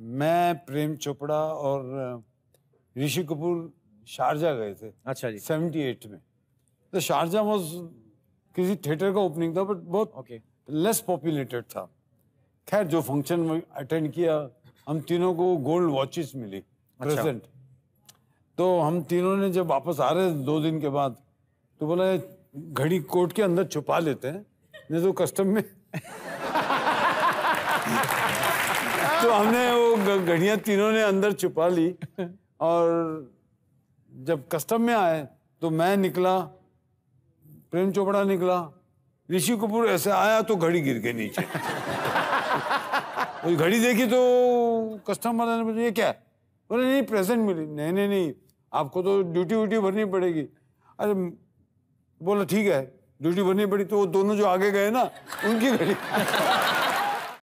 मैं प्रेम चोपड़ा और ऋषि कपूर शारजा गए थे अच्छा जी सेवेंटी एट में तो शारजा वॉज किसी थिएटर का ओपनिंग था बट बहुत ओके लेस पॉपुलेटेड था खैर जो फंक्शन में अटेंड किया हम तीनों को गोल्ड वॉचेस मिली अच्छा। तो हम तीनों ने जब वापस आ रहे दो दिन के बाद तो बोला घड़ी कोट के अंदर छुपा लेते हैं नहीं तो कस्टम में तो हमने घड़िया तीनों ने अंदर छुपा ली और जब कस्टम में आए तो मैं निकला प्रेम चोपड़ा निकला ऋषि कपूर ऐसे आया तो घड़ी गिर के नीचे घड़ी देखी तो कस्टम वाले ने पूछा ये क्या बोले नहीं प्रेजेंट मिली नहीं नहीं नहीं आपको तो ड्यूटी व्यूटी भरनी पड़ेगी अरे बोला ठीक है ड्यूटी भरनी पड़ी तो वो दोनों जो आगे गए ना उनकी घड़ी